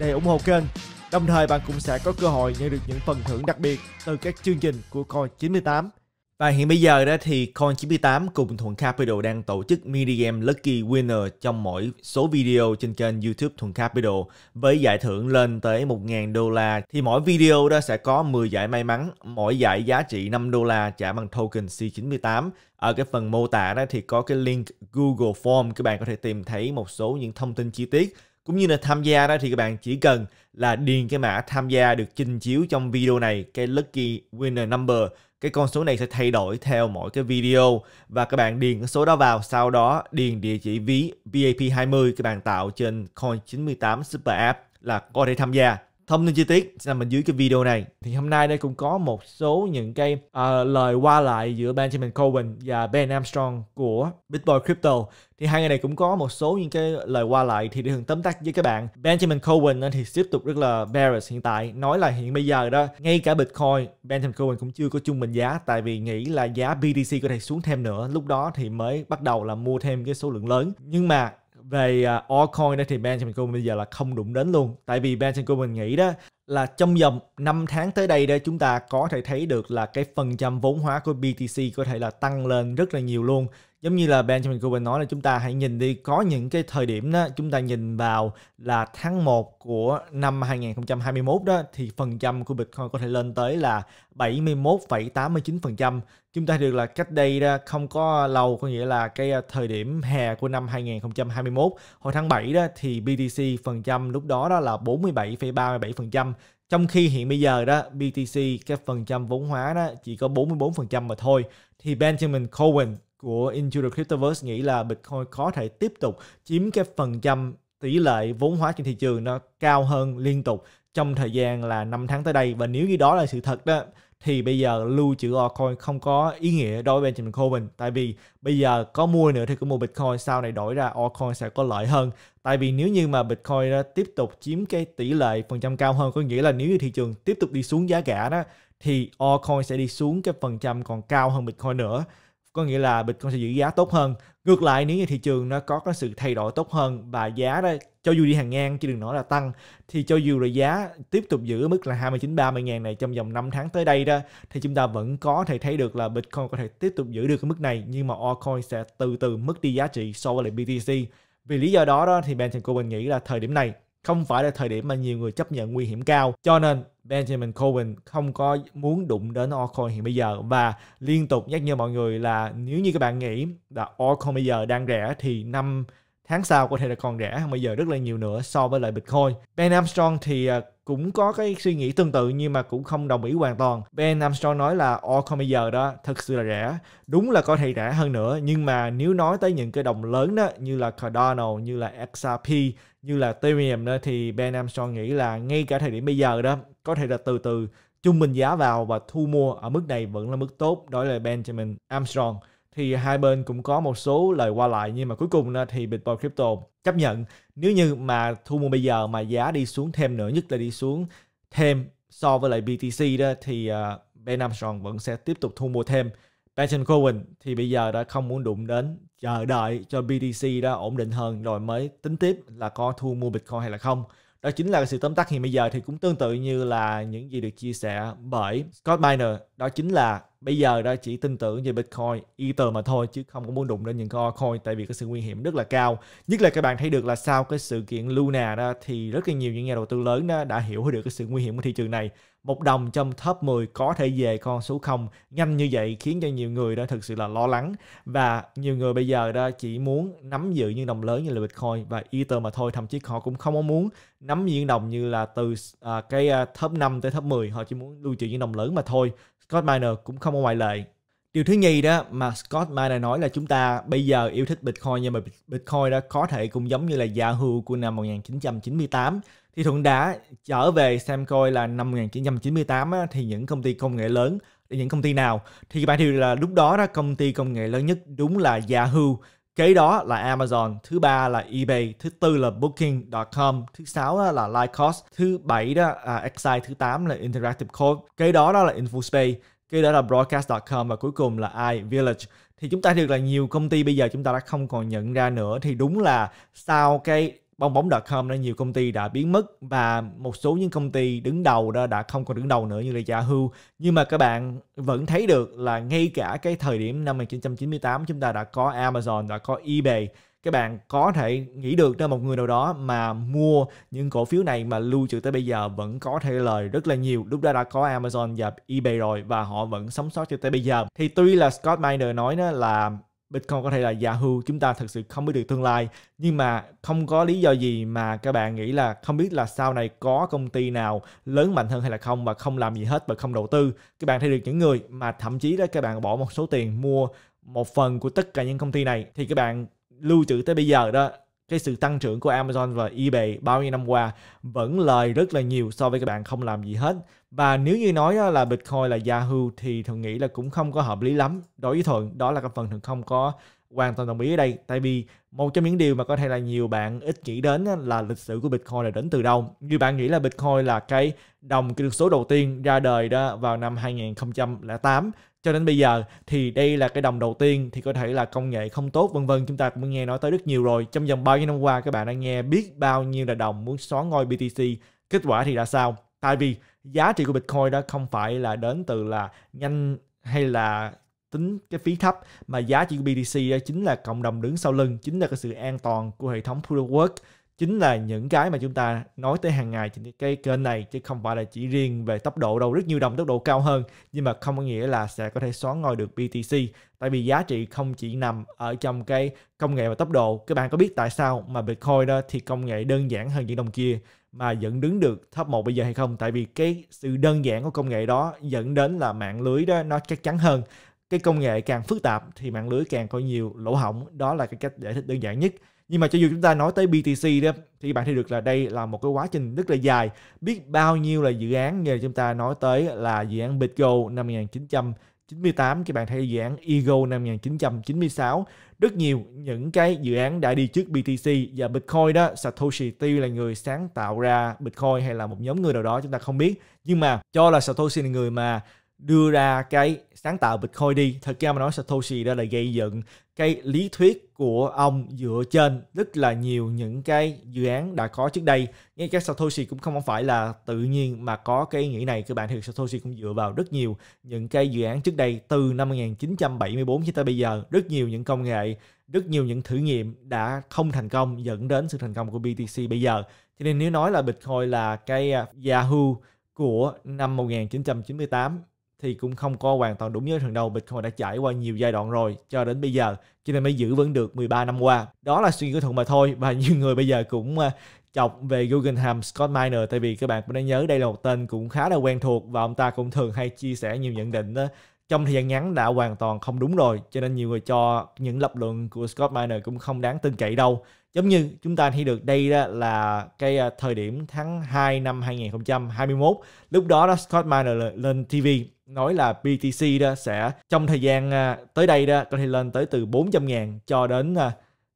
để ủng hộ kênh. Đồng thời bạn cũng sẽ có cơ hội nhận được những phần thưởng đặc biệt từ các chương trình của Coin 98. Và hiện bây giờ đó thì Coin98 cùng Thuận Capital đang tổ chức mini game Lucky Winner trong mỗi số video trên kênh YouTube Thuận Capital với giải thưởng lên tới 1.000 đô la. Thì mỗi video đó sẽ có 10 giải may mắn, mỗi giải giá trị 5 đô la trả bằng token C98. Ở cái phần mô tả đó thì có cái link Google Form các bạn có thể tìm thấy một số những thông tin chi tiết cũng như là tham gia đó thì các bạn chỉ cần là điền cái mã tham gia được trình chiếu trong video này, cái lucky winner number. Cái con số này sẽ thay đổi theo mỗi cái video và các bạn điền cái số đó vào, sau đó điền địa chỉ ví VIP20 các bạn tạo trên Coin98 Super App là có thể tham gia thông tin chi tiết sẽ nằm ở dưới cái video này thì hôm nay đây cũng có một số những cái uh, lời qua lại giữa Benjamin Cohen và Ben Armstrong của Bitboy Crypto thì hai người này cũng có một số những cái lời qua lại thì để thường tóm tắt với các bạn Benjamin Cohen thì tiếp tục rất là bearish hiện tại nói là hiện bây giờ đó ngay cả Bitcoin Benjamin Cohen cũng chưa có chung bình giá tại vì nghĩ là giá BTC có thể xuống thêm nữa lúc đó thì mới bắt đầu là mua thêm cái số lượng lớn nhưng mà về uh, altcoin đó thì Benjamin Cohen bây giờ là không đụng đến luôn tại vì Benjamin Cohen nghĩ đó là trong vòng 5 tháng tới đây đó chúng ta có thể thấy được là cái phần trăm vốn hóa của BTC có thể là tăng lên rất là nhiều luôn giống như là Benjamin Cohen nói là chúng ta hãy nhìn đi có những cái thời điểm đó chúng ta nhìn vào là tháng 1 của năm 2021 đó thì phần trăm của Bitcoin có thể lên tới là 71,89%. Chúng ta được là cách đây đó không có lâu có nghĩa là cái ờ, thời điểm hè của năm 2021 hồi tháng 7 đó thì BTC phần trăm lúc đó đó là 47,37% trong khi hiện bây giờ đó BTC cái phần trăm vốn hóa đó chỉ có 44% mà thôi thì Benjamin Cohen của Into the Cryptoverse nghĩ là Bitcoin có thể tiếp tục chiếm cái phần trăm tỷ lệ vốn hóa trên thị trường nó cao hơn liên tục trong thời gian là 5 tháng tới đây và nếu như đó là sự thật đó thì bây giờ lưu trữ altcoin không có ý nghĩa đối với Benjamin Corbyn tại vì bây giờ có mua nữa thì cứ mua Bitcoin sau này đổi ra altcoin sẽ có lợi hơn tại vì nếu như mà Bitcoin đó tiếp tục chiếm cái tỷ lệ phần trăm cao hơn có nghĩa là nếu như thị trường tiếp tục đi xuống giá cả đó thì altcoin sẽ đi xuống cái phần trăm còn cao hơn Bitcoin nữa có nghĩa là Bitcoin sẽ giữ giá tốt hơn. Ngược lại nếu như thị trường nó có cái sự thay đổi tốt hơn và giá đó cho dù đi hàng ngang chứ đừng nói là tăng thì cho dù là giá tiếp tục giữ mức là 29 30 ngàn này trong vòng 5 tháng tới đây đó thì chúng ta vẫn có thể thấy được là Bitcoin có thể tiếp tục giữ được cái mức này nhưng mà altcoin sẽ từ từ mất đi giá trị so với lại BTC. Vì lý do đó đó thì Benson Cohen nghĩ là thời điểm này không phải là thời điểm mà nhiều người chấp nhận nguy hiểm cao. Cho nên Benjamin Cohen không có muốn đụng đến altcoin hiện bây giờ và liên tục nhắc nhở mọi người là nếu như các bạn nghĩ là altcoin bây giờ đang rẻ thì năm tháng sau có thể là còn rẻ hơn bây giờ rất là nhiều nữa so với lại Bitcoin. Ben Armstrong thì à, cũng có cái suy nghĩ tương tự nhưng mà cũng không đồng ý hoàn toàn. Ben Armstrong nói là altcoin bây giờ đó thật sự là rẻ, đúng là có thể rẻ hơn nữa nhưng mà nếu nói tới những cái đồng lớn đó như là Cardano, như là XRP, như là Ethereum đó thì Ben Armstrong nghĩ là ngay cả thời điểm bây giờ đó có thể là từ từ chung mình giá vào và thu mua ở mức này vẫn là mức tốt đó là Benjamin Armstrong thì hai bên cũng có một số lời qua lại nhưng mà cuối cùng thì Bitcoin Crypto chấp nhận nếu như mà thu mua bây giờ mà giá đi xuống thêm nữa nhất là đi xuống thêm so với lại BTC đó thì uh, Ben Armstrong vẫn sẽ tiếp tục thu mua thêm Benjamin Cohen thì bây giờ đã không muốn đụng đến chờ đợi cho BTC đó ổn định hơn rồi mới tính tiếp là có thu mua Bitcoin hay là không đó chính là sự tóm tắt hiện bây giờ thì cũng tương tự như là những gì được chia sẻ bởi Scott Miner đó chính là bây giờ đó chỉ tin tưởng về Bitcoin, Ether mà thôi chứ không có muốn đụng đến những cái altcoin tại vì cái sự nguy hiểm rất là cao. Nhất là các bạn thấy được là sau cái sự kiện Luna đó thì rất là nhiều những nhà đầu tư lớn đó đã hiểu được cái sự nguy hiểm của thị trường này. Một đồng trong top 10 có thể về con số 0 nhanh như vậy khiến cho nhiều người đó thực sự là lo lắng và nhiều người bây giờ đó chỉ muốn nắm giữ những đồng lớn như là Bitcoin và Ether mà thôi, thậm chí họ cũng không có muốn nắm những đồng như là từ à, cái à, top 5 tới top 10, họ chỉ muốn lưu trữ những đồng lớn mà thôi Scott Miner cũng không có ngoại lệ. Điều thứ nhì đó mà Scott Miner nói là chúng ta bây giờ yêu thích Bitcoin nhưng mà Bitcoin đó có thể cũng giống như là Yahoo của năm 1998 thì Thuận đã trở về xem coi là năm 1998 á, thì những công ty công nghệ lớn những công ty nào thì bạn hiểu là lúc đó đó công ty công nghệ lớn nhất đúng là Yahoo Kế đó là Amazon, thứ ba là eBay, thứ tư là Booking.com, thứ sáu là Lycos, thứ bảy đó à, Excite, thứ tám là Interactive Corp, kế đó đó là InfoSpace, kế đó là Broadcast.com và cuối cùng là iVillage thì chúng ta được là nhiều công ty bây giờ chúng ta đã không còn nhận ra nữa thì đúng là sau cái bong bóng.com đã nhiều công ty đã biến mất và một số những công ty đứng đầu đó đã không còn đứng đầu nữa như là Yahoo nhưng mà các bạn vẫn thấy được là ngay cả cái thời điểm năm 1998 chúng ta đã có Amazon đã có eBay các bạn có thể nghĩ được ra một người nào đó mà mua những cổ phiếu này mà lưu trữ tới bây giờ vẫn có thể lời rất là nhiều lúc đó đã có Amazon và eBay rồi và họ vẫn sống sót cho tới bây giờ thì tuy là Scott Miner nói đó là Bitcoin có thể là Yahoo chúng ta thật sự không biết được tương lai nhưng mà không có lý do gì mà các bạn nghĩ là không biết là sau này có công ty nào lớn mạnh hơn hay là không và không làm gì hết và không đầu tư các bạn thấy được những người mà thậm chí đó các bạn bỏ một số tiền mua một phần của tất cả những công ty này thì các bạn lưu trữ tới bây giờ đó cái sự tăng trưởng của Amazon và eBay bao nhiêu năm qua vẫn lời rất là nhiều so với các bạn không làm gì hết. Và nếu như nói là Bitcoin là Yahoo thì thường nghĩ là cũng không có hợp lý lắm. Đối với Thuận, đó là cái phần thường không có hoàn toàn đồng ý ở đây. Tại vì một trong những điều mà có thể là nhiều bạn ít nghĩ đến là lịch sử của Bitcoin là đến từ đâu. Như bạn nghĩ là Bitcoin là cái đồng kỹ thuật số đầu tiên ra đời đó vào năm 2008 cho đến bây giờ thì đây là cái đồng đầu tiên thì có thể là công nghệ không tốt vân vân chúng ta cũng nghe nói tới rất nhiều rồi trong vòng bao nhiêu năm qua các bạn đã nghe biết bao nhiêu là đồng muốn xóa ngôi BTC kết quả thì ra sao tại vì giá trị của Bitcoin đó không phải là đến từ là nhanh hay là tính cái phí thấp mà giá trị của BTC đó chính là cộng đồng đứng sau lưng chính là cái sự an toàn của hệ thống proof of work chính là những cái mà chúng ta nói tới hàng ngày trên cái kênh này chứ không phải là chỉ riêng về tốc độ đâu rất nhiều đồng tốc độ cao hơn nhưng mà không có nghĩa là sẽ có thể xóa ngôi được BTC tại vì giá trị không chỉ nằm ở trong cái công nghệ và tốc độ các bạn có biết tại sao mà Bitcoin đó thì công nghệ đơn giản hơn những đồng kia mà dẫn đứng được top 1 bây giờ hay không tại vì cái sự đơn giản của công nghệ đó dẫn đến là mạng lưới đó nó chắc chắn hơn cái công nghệ càng phức tạp thì mạng lưới càng có nhiều lỗ hỏng đó là cái cách giải thích đơn giản nhất nhưng mà cho dù chúng ta nói tới BTC đó thì bạn thấy được là đây là một cái quá trình rất là dài biết bao nhiêu là dự án như chúng ta nói tới là dự án Bitgo năm 1998 các bạn thấy dự án Ego năm 1996 rất nhiều những cái dự án đã đi trước BTC và Bitcoin đó Satoshi tuy là người sáng tạo ra Bitcoin hay là một nhóm người nào đó chúng ta không biết nhưng mà cho là Satoshi là người mà đưa ra cái sáng tạo Bitcoin đi. Thật ra mà nói Satoshi đã là gây dựng cái lý thuyết của ông dựa trên rất là nhiều những cái dự án đã có trước đây. Ngay cái Satoshi cũng không phải là tự nhiên mà có cái nghĩ này. Các bạn thì Satoshi cũng dựa vào rất nhiều những cái dự án trước đây từ năm 1974 cho tới bây giờ. Rất nhiều những công nghệ, rất nhiều những thử nghiệm đã không thành công dẫn đến sự thành công của BTC bây giờ. Cho nên nếu nói là Bitcoin là cái à, Yahoo của năm 1998 thì cũng không có hoàn toàn đúng với thằng đầu Bitcoin đã trải qua nhiều giai đoạn rồi cho đến bây giờ cho nên mới giữ vững được 13 năm qua đó là suy nghĩ của thuận mà thôi và nhiều người bây giờ cũng ờ, chọc về Guggenheim Scott Miner tại vì các bạn cũng đã nhớ đây là một tên cũng khá là quen thuộc và ông ta cũng thường hay chia sẻ nhiều nhận định đó ờ, trong thời gian ngắn đã hoàn toàn không đúng rồi cho nên nhiều người cho những lập luận của Scott Miner cũng không đáng tin cậy đâu Giống như chúng ta thấy được đây là cái à, thời điểm tháng 2 năm 2021. Lúc đó, đó Scott Miner lên TV nói là BTC đó sẽ trong thời gian à, tới đây đó có thể lên tới từ 400 000 cho đến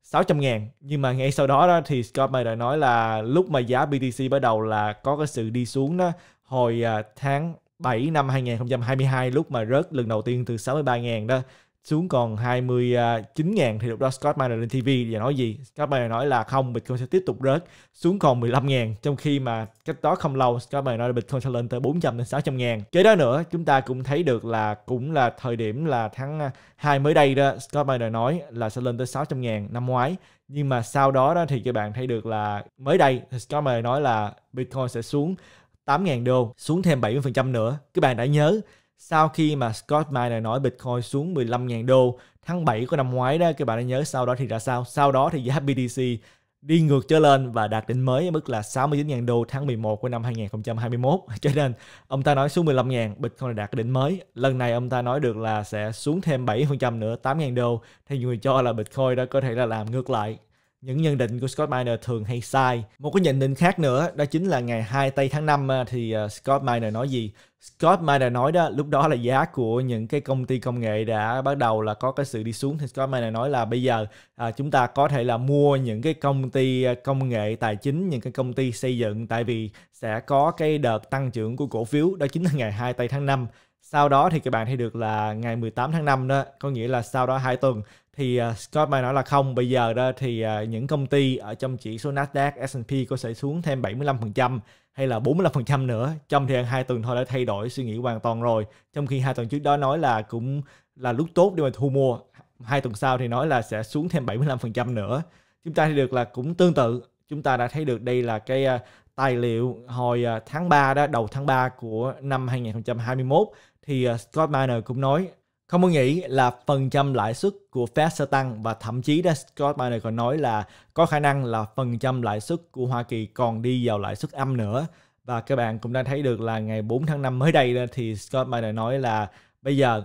600 à, 000 Nhưng mà ngay sau đó, đó thì Scott Miner nói là lúc mà giá BTC bắt đầu là có cái sự đi xuống đó hồi tháng 7 năm 2022 lúc mà rớt lần đầu tiên từ 63.000 đó xuống còn 29.000 à, thì lúc đó Scott Miner lên TV và nói gì? Scott Miner nói là không, Bitcoin sẽ tiếp tục rớt xuống còn 15.000 trong khi mà cách đó không lâu Scott Miner nói là Bitcoin sẽ lên tới 400 đến 600 ngàn. Kế đó nữa chúng ta cũng thấy được là cũng là thời điểm là tháng 2 à, mới đây đó Scott Miner nói là sẽ lên tới 600 ngàn năm ngoái nhưng mà sau đó đó thì các bạn thấy được là mới đây Scott Miner nói là Bitcoin sẽ xuống 8.000 đô xuống thêm 70% nữa. Các bạn đã nhớ sau khi mà Scott Miner nói Bitcoin xuống 15.000 đô tháng 7 của năm ngoái đó các bạn đã nhớ sau đó thì ra sao sau đó thì giá BTC đi ngược trở lên và đạt đỉnh mới ở mức là 69.000 đô tháng 11 của năm 2021 cho nên ông ta nói xuống 15.000 Bitcoin đạt đỉnh mới lần này ông ta nói được là sẽ xuống thêm 7% nữa 8.000 đô thì người cho là Bitcoin đã có thể là làm ngược lại những nhận định của Scott Miner thường hay sai. Một cái nhận định khác nữa đó chính là ngày 2 tây tháng 5 à, thì à, Scott Miner nói gì? Scott Miner nói đó lúc đó là giá của những cái công ty công nghệ đã bắt đầu là có cái sự đi xuống thì Scott Miner nói là bây giờ à, chúng ta có thể là mua những cái công ty à, công nghệ tài chính những cái công ty xây dựng tại vì sẽ có cái đợt tăng trưởng của cổ phiếu đó chính là ngày 2 tây tháng 5 sau đó thì các bạn thấy được là ngày 18 tháng 5 đó có nghĩa là sau đó hai tuần thì uh, Scott May nói là không bây giờ đó thì uh, những công ty ở trong chỉ số Nasdaq S&P có thể xuống thêm 75% hay là 45% nữa trong thời gian hai tuần thôi đã thay đổi suy nghĩ hoàn toàn rồi trong khi hai tuần trước đó nói là cũng là lúc tốt để mà thu mua hai tuần sau thì nói là sẽ xuống thêm 75% nữa chúng ta thấy được là cũng tương tự chúng ta đã thấy được đây là cái uh, tài liệu hồi uh, tháng 3 đó đầu tháng 3 của năm 2021 thì uh, Scott Miner cũng nói không muốn nghĩ là phần trăm lãi suất của Fed sẽ tăng và thậm chí đó Scott Miner còn nói là có khả năng là phần trăm lãi suất của Hoa Kỳ còn đi vào lãi suất âm nữa. Và các bạn cũng đã thấy được là ngày 4 tháng 5 mới đây thì Scott Miner nói là bây giờ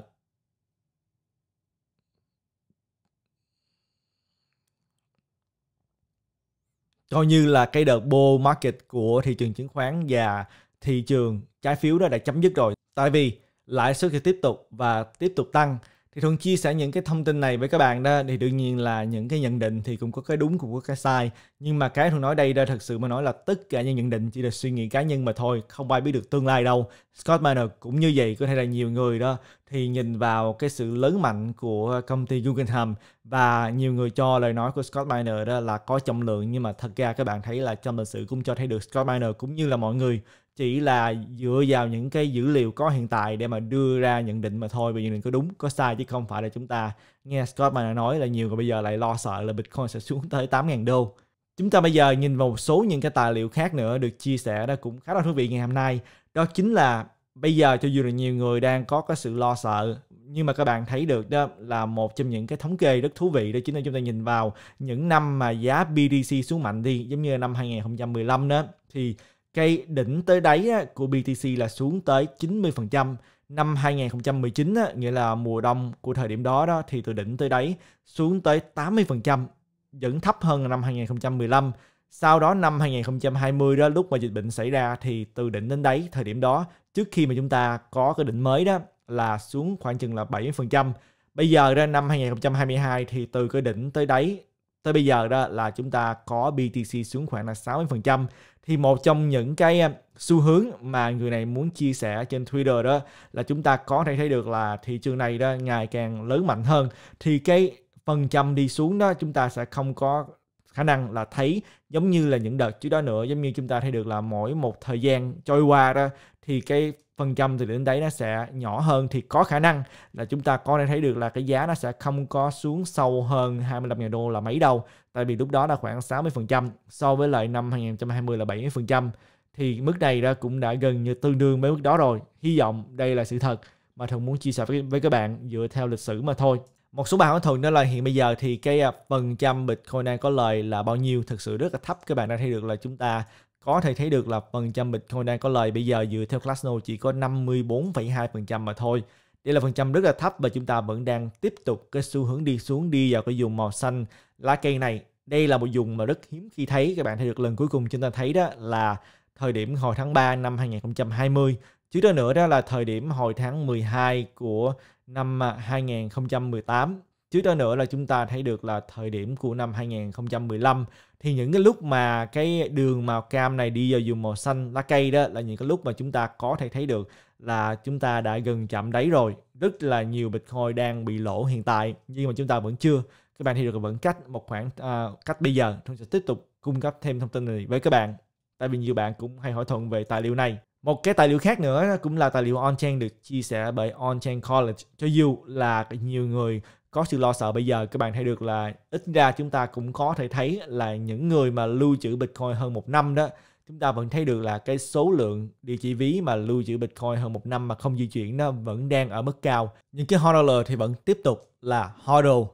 coi như là cái đợt bull market của thị trường chứng khoán và thị trường trái phiếu đó đã chấm dứt rồi. Tại vì lãi suất thì tiếp tục và tiếp tục tăng thì thuận chia sẻ những cái thông tin này với các bạn đó thì đương nhiên là những cái nhận định thì cũng có cái đúng cũng có cái sai nhưng mà cái thuận nói đây ra thật sự mà nói là tất cả những nhận định chỉ là suy nghĩ cá nhân mà thôi không ai biết được tương lai đâu Scott Miner cũng như vậy có thể là nhiều người đó thì nhìn vào cái sự lớn mạnh của công ty Guggenheim và nhiều người cho lời nói của Scott Miner đó là có trọng lượng nhưng mà thật ra các bạn thấy là trong lịch sử cũng cho thấy được Scott Miner cũng như là mọi người chỉ là dựa vào những cái dữ liệu có hiện tại để mà đưa ra nhận định mà thôi và nhận định có đúng có sai chứ không phải là chúng ta nghe Scott mà nói là nhiều người bây giờ lại lo sợ là Bitcoin sẽ xuống tới 8.000 đô chúng ta bây giờ nhìn vào một số những cái tài liệu khác nữa được chia sẻ đó cũng khá là thú vị ngày hôm nay đó chính là bây giờ cho dù là nhiều người đang có cái sự lo sợ nhưng mà các bạn thấy được đó là một trong những cái thống kê rất thú vị đó chính là chúng ta nhìn vào những năm mà giá BTC xuống mạnh đi giống như năm 2015 đó thì Cây đỉnh tới đáy của BTC là xuống tới 90% năm 2019 á, nghĩa là mùa đông của thời điểm đó đó thì từ đỉnh tới đáy xuống tới 80% vẫn thấp hơn năm 2015. Sau đó năm 2020 đó lúc mà dịch bệnh xảy ra thì từ đỉnh đến đáy thời điểm đó trước khi mà chúng ta có cái đỉnh mới đó là xuống khoảng chừng là 70%. Bây giờ ra năm 2022 thì từ cái đỉnh tới đáy tới bây giờ đó là chúng ta có BTC xuống khoảng là 60% thì một trong những cái à, xu hướng mà người này muốn chia sẻ trên Twitter đó là chúng ta có thể thấy được là thị trường này đó ngày càng lớn mạnh hơn thì cái phần trăm đi xuống đó chúng ta sẽ không có khả năng là thấy giống như là những đợt trước đó nữa giống như chúng ta thấy được là mỗi một thời gian trôi qua đó thì cái phần trăm thì đến đấy nó sẽ nhỏ hơn thì có khả năng là chúng ta có thể thấy được là cái giá nó sẽ không có xuống sâu hơn 25.000 đô là mấy đâu tại vì lúc đó là khoảng 60% so với lại năm 2020 là 70% thì mức này đó cũng đã gần như tương đương với mức đó rồi hy vọng đây là sự thật mà thường muốn chia sẻ với, với các bạn dựa theo lịch sử mà thôi một số bạn hỏi thường đó là hiện bây giờ thì cái à, phần trăm Bitcoin đang có lời là bao nhiêu thực sự rất là thấp các bạn đã thấy được là chúng ta có thể thấy được là phần trăm Bitcoin đang có lời bây giờ dựa theo Glassnode chỉ có 54,2% mà thôi. Đây là phần trăm rất là thấp và chúng ta vẫn đang tiếp tục cái xu hướng đi xuống đi vào cái vùng màu xanh lá cây này. Đây là một vùng mà rất hiếm khi thấy. Các bạn thấy được lần cuối cùng chúng ta thấy đó là thời điểm hồi tháng 3 năm 2020. Chứ đó nữa đó là thời điểm hồi tháng 12 của năm 2018 chứ đó nữa là chúng ta thấy được là thời điểm của năm 2015 thì những cái lúc mà cái đường màu cam này đi vào vùng màu xanh lá cây đó là những cái lúc mà chúng ta có thể thấy được là chúng ta đã gần chạm đáy rồi rất là nhiều bitcoin đang bị lỗ hiện tại nhưng mà chúng ta vẫn chưa các bạn thì được vẫn cách một khoảng uh, cách bây giờ tôi sẽ tiếp tục cung cấp thêm thông tin này với các bạn tại vì nhiều bạn cũng hay hỏi thuận về tài liệu này một cái tài liệu khác nữa cũng là tài liệu on-chain được chia sẻ bởi on-chain college cho dù là nhiều người có sự lo sợ bây giờ các bạn thấy được là ít ra chúng ta cũng có thể thấy là những người mà lưu trữ Bitcoin hơn một năm đó chúng ta vẫn thấy được là cái số lượng địa chỉ ví mà lưu trữ Bitcoin hơn một năm mà không di chuyển nó vẫn đang ở mức cao. Những cái hodler thì vẫn tiếp tục là hodl.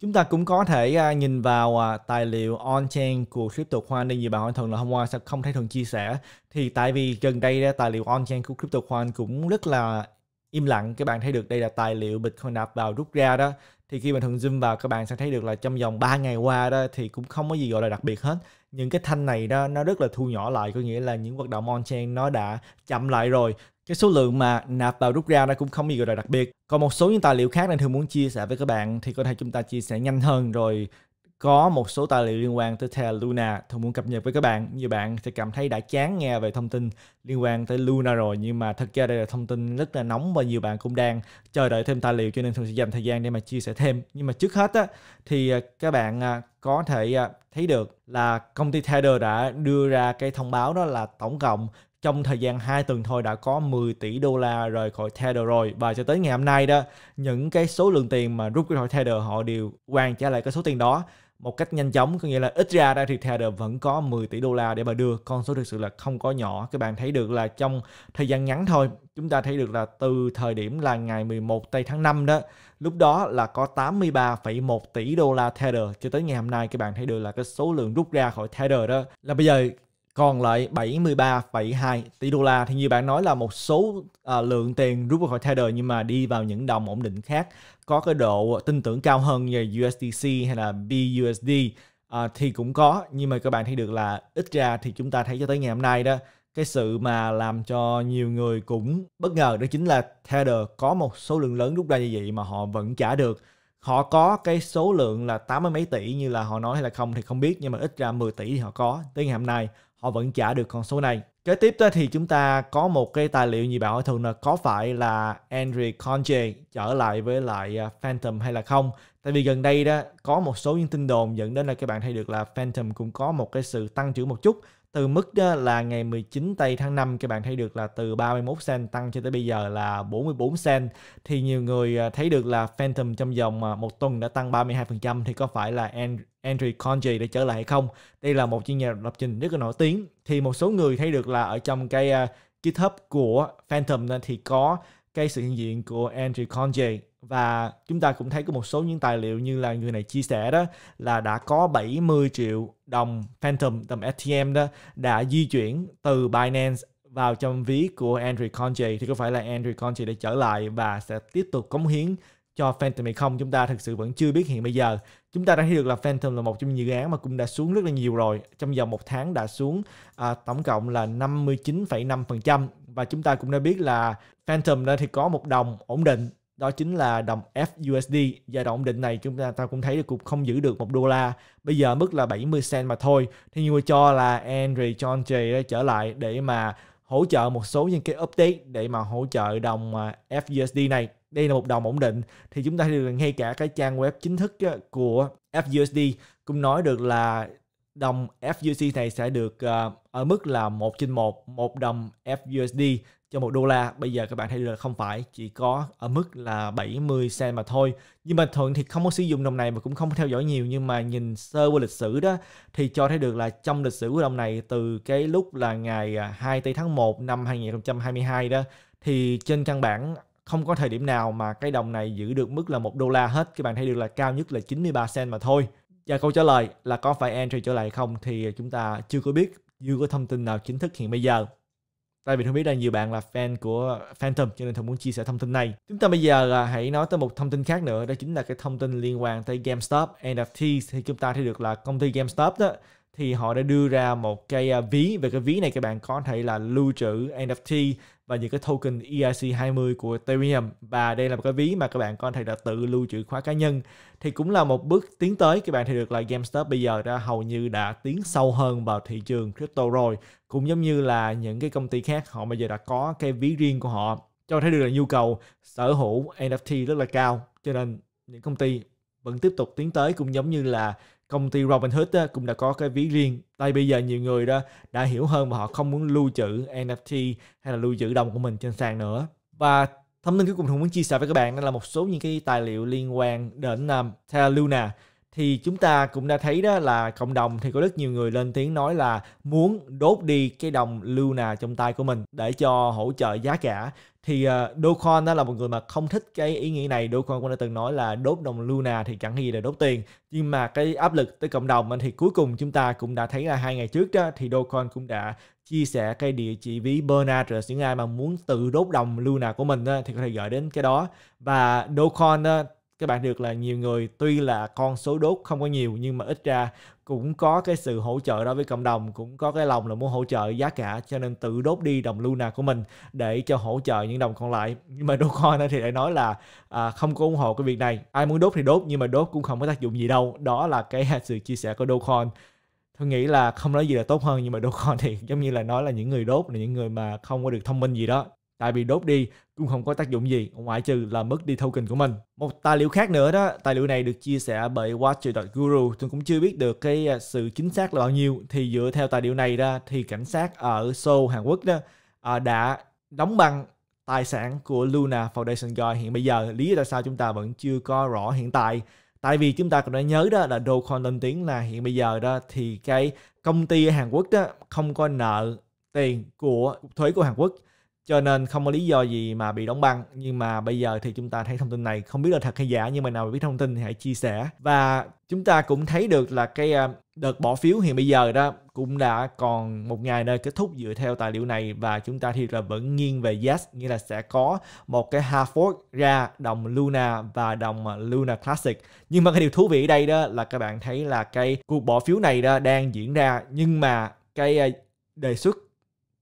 Chúng ta cũng có thể à, nhìn vào à, tài liệu on-chain của Crypto Khoan đi nhiều bạn hỏi thường là hôm qua sao không thấy thường chia sẻ thì tại vì gần đây tài liệu on-chain của Crypto Khoan cũng rất là im lặng các bạn thấy được đây là tài liệu Bitcoin nạp vào rút ra đó thì khi mà thường zoom vào các bạn sẽ thấy được là trong vòng 3 ngày qua đó thì cũng không có gì gọi là đặc biệt hết những cái thanh này đó nó rất là thu nhỏ lại có nghĩa là những hoạt động on chain nó đã chậm lại rồi cái số lượng mà nạp vào rút ra nó cũng không gì gọi là đặc biệt còn một số những tài liệu khác này thường muốn chia sẻ với các bạn thì có thể chúng ta chia sẻ nhanh hơn rồi có một số tài liệu liên quan tới Terra Luna Thông muốn cập nhật với các bạn. Nhiều bạn sẽ cảm thấy đã chán nghe về thông tin liên quan tới Luna rồi nhưng mà thật ra đây là thông tin rất là nóng và nhiều bạn cũng đang chờ đợi thêm tài liệu cho nên thường sẽ dành thời gian để mà chia sẻ thêm. Nhưng mà trước hết á, thì à, các bạn à, có thể à, thấy được là công ty Tether đã đưa ra cái thông báo đó là tổng cộng trong thời gian 2 tuần thôi đã có 10 tỷ đô la rời khỏi Tether rồi và cho tới ngày hôm nay đó những cái số lượng tiền mà rút khỏi Tether họ đều hoàn trả lại cái số tiền đó một cách nhanh chóng có nghĩa là ít ra đây thì Tether vẫn có 10 tỷ đô la để mà đưa con số thực sự là không có nhỏ các bạn thấy được là trong thời gian ngắn thôi chúng ta thấy được là từ thời điểm là ngày 11 tây tháng 5 đó lúc đó là có 83,1 tỷ đô la Tether cho tới ngày hôm nay các bạn thấy được là cái số lượng rút ra khỏi Tether đó là bây giờ còn lại 73,2 tỷ đô la thì như bạn nói là một số à, lượng tiền rút khỏi Tether nhưng mà đi vào những đồng ổn định khác có cái độ tin tưởng cao hơn như USDC hay là BUSD à, thì cũng có nhưng mà các bạn thấy được là ít ra thì chúng ta thấy cho tới ngày hôm nay đó cái sự mà làm cho nhiều người cũng bất ngờ đó chính là Tether có một số lượng lớn rút ra như vậy mà họ vẫn trả được họ có cái số lượng là tám mấy tỷ như là họ nói hay là không thì không biết nhưng mà ít ra 10 tỷ thì họ có tới ngày hôm nay họ vẫn trả được con số này. Kế tiếp đó thì chúng ta có một cái tài liệu như bạn hỏi thường là có phải là Andrew Conje trở lại với lại à, Phantom hay là không? Tại vì gần đây đó có một số những tin đồn dẫn đến là các bạn thấy được là Phantom cũng có một cái sự tăng trưởng một chút từ mức đó là ngày 19 tây tháng 5 các bạn thấy được là từ 31 cent tăng cho tới bây giờ là 44 cent thì nhiều người à, thấy được là Phantom trong vòng à, một tuần đã tăng 32% thì có phải là Andrew Conji để trở lại hay không? Đây là một chuyên nhà lập trình rất là nổi tiếng thì một số người thấy được là ở trong cái à, GitHub của Phantom thì có cái sự hiện diện của Andrew Conje và chúng ta cũng thấy có một số những tài liệu như là người này chia sẻ đó là đã có 70 triệu đồng Phantom đồng ATM đó đã di chuyển từ Binance vào trong ví của Andrew Conje thì có phải là Andrew Conje đã trở lại và sẽ tiếp tục cống hiến cho Phantom hay không chúng ta thực sự vẫn chưa biết hiện bây giờ chúng ta đã thấy được là Phantom là một trong những dự án mà cũng đã xuống rất là nhiều rồi trong vòng một tháng đã xuống à, tổng cộng là 59,5% và chúng ta cũng đã biết là Phantom đó thì có một đồng ổn định đó chính là đồng FUSD và đồng định này chúng ta ta cũng thấy được cũng không giữ được một đô la bây giờ mức là 70 cent mà thôi thì nhiều người cho là Andrew John Jay trở lại để mà hỗ trợ một số những cái update để mà hỗ trợ đồng à, FUSD này đây là một đồng ổn định thì chúng ta được ngay cả cái trang web chính thức của FUSD cũng nói được là đồng FUSD này sẽ được à, ở mức là 1 trên 1, một đồng FUSD cho một đô la bây giờ các bạn thấy là không phải chỉ có ở mức là 70 sen mà thôi nhưng mà thuận thì không có sử dụng đồng này mà cũng không theo dõi nhiều nhưng mà nhìn sơ qua lịch sử đó thì cho thấy được là trong lịch sử của đồng này từ cái lúc là ngày 2 à, tây tháng 1 năm 2022 đó thì trên căn bản không có thời điểm nào mà cái đồng này giữ được mức là một đô la hết các bạn thấy được là cao nhất là 93 sen mà thôi và câu trả lời là có phải entry trở lại không thì chúng ta chưa có biết chưa có thông tin nào chính thức hiện bây giờ tại vì không biết là nhiều bạn là fan của Phantom cho nên Thông muốn chia sẻ thông tin này. Chúng ta bây giờ là hãy nói tới một thông tin khác nữa đó chính là cái thông tin liên quan tới GameStop NFTs thì chúng ta thấy được là công ty GameStop đó thì họ đã đưa ra một cái à, ví về cái ví này các bạn có thể là lưu trữ NFT và những cái token ERC20 của Ethereum và đây là một cái ví mà các bạn có thể là tự lưu trữ khóa cá nhân thì cũng là một bước tiến tới các bạn thấy được là GameStop bây giờ đã hầu như đã tiến sâu hơn vào thị trường crypto rồi cũng giống như là những cái công ty khác họ bây giờ đã có cái ví riêng của họ cho thấy được là nhu cầu sở hữu NFT rất là cao cho nên những công ty vẫn tiếp tục tiến tới cũng giống như là công ty Robinhood á, cũng đã có cái ví riêng. Tại bây giờ nhiều người đó đã hiểu hơn và họ không muốn lưu trữ NFT hay là lưu trữ đồng của mình trên sàn nữa. Và thông tin cuối cùng mình muốn chia sẻ với các bạn đó là một số những cái tài liệu liên quan đến um, Terra Luna thì chúng ta cũng đã thấy đó là cộng đồng thì có rất nhiều người lên tiếng nói là muốn đốt đi cái đồng Luna trong tay của mình để cho hỗ trợ giá cả thì uh, ờ, Doquan đó là một người mà không thích cái ý nghĩ này Doquan cũng đã từng nói là đốt đồng Luna thì chẳng gì là đốt tiền nhưng mà cái áp lực tới cộng đồng thì cuối cùng chúng ta cũng đã thấy là hai ngày trước đó thì Doquan cũng đã chia sẻ cái địa chỉ ví Bernard những ai mà muốn tự đốt đồng Luna của mình đó, thì có thể gửi đến cái đó và Doquan các bạn được là nhiều người tuy là con số đốt không có nhiều nhưng mà ít ra cũng có cái sự hỗ trợ đó với cộng đồng cũng có cái lòng là muốn hỗ trợ giá cả cho nên tự đốt đi đồng Luna của mình để cho hỗ trợ những đồng còn lại nhưng mà Dogecoin thì lại nói là à, không có ủng hộ cái việc này ai muốn đốt thì đốt nhưng mà đốt cũng không có tác dụng gì đâu đó là cái sự chia sẻ của Dogecoin tôi nghĩ là không nói gì là tốt hơn nhưng mà Dogecoin thì giống như là nói là những người đốt là những người mà không có được thông minh gì đó tại vì đốt đi cũng không có tác dụng gì ngoại trừ là mất đi token của mình một tài liệu khác nữa đó tài liệu này được chia sẻ bởi watcher.guru tôi cũng chưa biết được cái à, sự chính xác là bao nhiêu thì dựa theo tài liệu này ra thì cảnh sát ở Seoul Hàn Quốc đó à, đã đóng băng tài sản của Luna Foundation Coin hiện bây giờ lý do tại sao chúng ta vẫn chưa có rõ hiện tại tại vì chúng ta cũng đã nhớ đó là Dogecoin lên tiếng là hiện bây giờ đó thì cái công ty ở Hàn Quốc đó không có nợ tiền của thuế của Hàn Quốc cho nên không có lý do gì mà bị đóng băng nhưng mà bây giờ thì chúng ta thấy thông tin này không biết là thật hay giả nhưng mà nào mà biết thông tin thì hãy chia sẻ và chúng ta cũng thấy được là cái à, đợt bỏ phiếu hiện bây giờ đó cũng đã còn một ngày nơi kết thúc dựa theo tài liệu này và chúng ta thì là vẫn nghiêng về yes nghĩa là sẽ có một cái Harford ra đồng Luna và đồng à, Luna Classic nhưng mà cái điều thú vị ở đây đó là các bạn thấy là cái cuộc bỏ phiếu này đó đang diễn ra nhưng mà cái à, đề xuất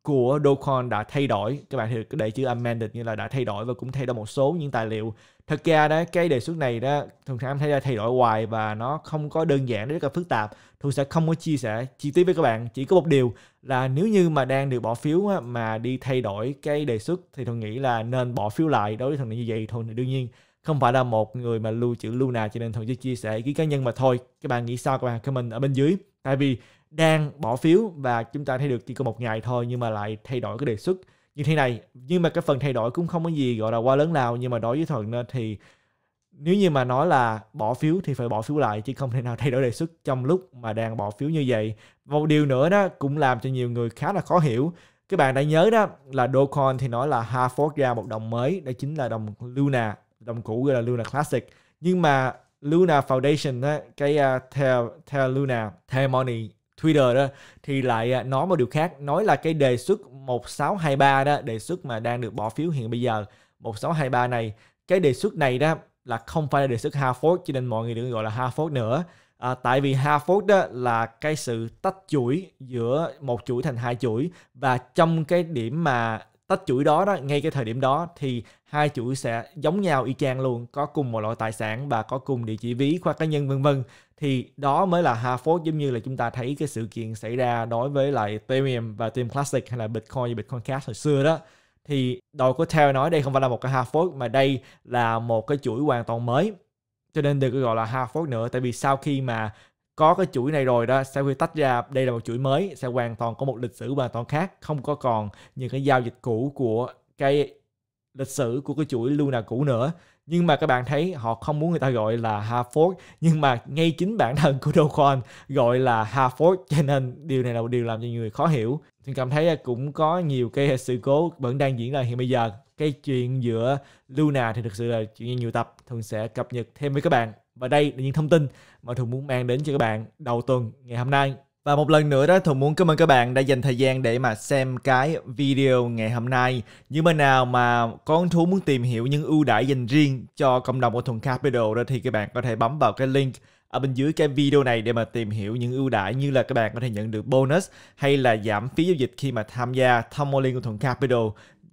của Dogecoin đã thay đổi các bạn thì cái để chữ amended như là đã thay đổi và cũng thay đổi một số những tài liệu thật ra đó cái đề xuất này đó thường tham thấy là thay đổi hoài và nó không có đơn giản rất là phức tạp thường sẽ không có chia sẻ chi tiết với các bạn chỉ có một điều là nếu như mà đang được bỏ phiếu mà đi thay đổi cái đề xuất thì thường nghĩ là nên bỏ phiếu lại đối với thằng này như vậy thôi đương nhiên không phải là một người mà lưu trữ Luna cho nên thường chỉ chia sẻ ý kiến cá nhân mà thôi các bạn nghĩ sao các bạn comment ở bên dưới tại vì đang bỏ phiếu và chúng ta thấy được chỉ có một ngày thôi nhưng mà lại thay đổi cái đề xuất như thế này nhưng mà cái phần thay đổi cũng không có gì gọi là quá lớn nào nhưng mà đối với thuận thì nếu như mà nói là bỏ phiếu thì phải bỏ phiếu lại chứ không thể nào thay đổi đề xuất trong lúc mà đang bỏ phiếu như vậy một điều nữa đó cũng làm cho nhiều người khá là khó hiểu các bạn đã nhớ đó là Dogecoin thì nói là fork ra một đồng mới đó chính là đồng Luna đồng cũ gọi là Luna Classic nhưng mà Luna Foundation đó cái uh, à, theo Luna theo Money Twitter đó thì lại à, nói một điều khác, nói là cái đề xuất 1623 đó, đề xuất mà đang được bỏ phiếu hiện bây giờ 1623 này, cái đề xuất này đó là không phải là đề xuất harford, cho nên mọi người đừng gọi là harford nữa. À, tại vì harford đó là cái sự tách chuỗi giữa một chuỗi thành hai chuỗi và trong cái điểm mà tách chuỗi đó đó ngay cái thời điểm đó thì hai chuỗi sẽ giống nhau y chang luôn có cùng một loại tài sản và có cùng địa chỉ ví khoa cá nhân vân vân thì đó mới là hard fork giống như là chúng ta thấy cái sự kiện xảy ra đối với lại Ethereum và Ethereum Classic hay là Bitcoin và Bitcoin Cash hồi xưa đó thì đội có Theo nói đây không phải là một cái hard fork mà đây là một cái chuỗi hoàn toàn mới cho nên đừng có gọi là hard fork nữa tại vì sau khi mà có cái chuỗi này rồi đó sau khi tách ra đây là một chuỗi mới sẽ hoàn toàn có một lịch sử hoàn toàn khác không có còn những cái giao dịch cũ của cái lịch sử của cái chuỗi Luna cũ nữa nhưng mà các bạn thấy họ không muốn người ta gọi là Harford nhưng mà ngay chính bản thân của Doquan gọi là Harford cho nên điều này là một điều làm cho người khó hiểu thì cảm thấy à, cũng có nhiều cái sự cố vẫn đang diễn ra hiện bây giờ cái chuyện giữa Luna thì thực sự là chuyện nhiều tập thường sẽ cập nhật thêm với các bạn và đây là những thông tin mà thường muốn mang đến cho các bạn đầu tuần ngày hôm nay và một lần nữa đó Thuận muốn cảm ơn các bạn đã dành thời gian để mà xem cái video ngày hôm nay. Như bên nào mà có thú muốn tìm hiểu những ưu đãi dành riêng cho cộng đồng của Thuận Capital đó thì các bạn có thể bấm vào cái link ở bên dưới cái video này để mà tìm hiểu những ưu đãi như là các bạn có thể nhận được bonus hay là giảm phí giao dịch khi mà tham gia thông liên của Thuận Capital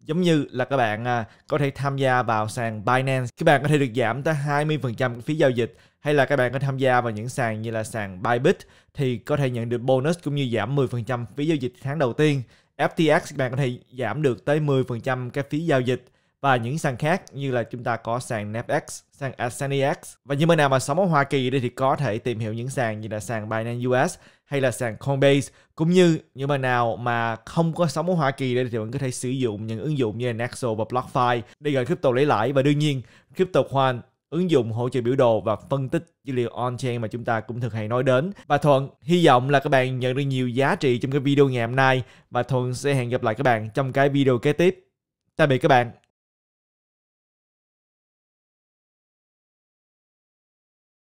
giống như là các bạn à, có thể tham gia vào sàn Binance các bạn có thể được giảm tới 20% phí giao dịch hay là các bạn có tham gia vào những sàn như là sàn Bybit thì có thể nhận được bonus cũng như giảm 10% phí giao dịch tháng đầu tiên FTX các bạn có thể giảm được tới 10% cái phí giao dịch và những sàn khác như là chúng ta có sàn NetX, sàn AscendX e và những bên nào mà sống ở Hoa Kỳ đây thì có thể tìm hiểu những sàn như là sàn Binance US hay là sàn Coinbase cũng như những bạn nào mà không có sống ở Hoa Kỳ đây thì bạn có thể sử dụng những ứng dụng như là Nexo và BlockFi để gửi crypto lấy lãi và đương nhiên crypto khoan ứng dụng hỗ trợ biểu đồ và phân tích dữ liệu on-chain mà chúng ta cũng thường hay nói đến. Và Thuận, hy vọng là các bạn nhận được nhiều giá trị trong cái video ngày hôm nay và Thuận sẽ hẹn gặp lại các bạn trong cái video kế tiếp. Tạm biệt các bạn.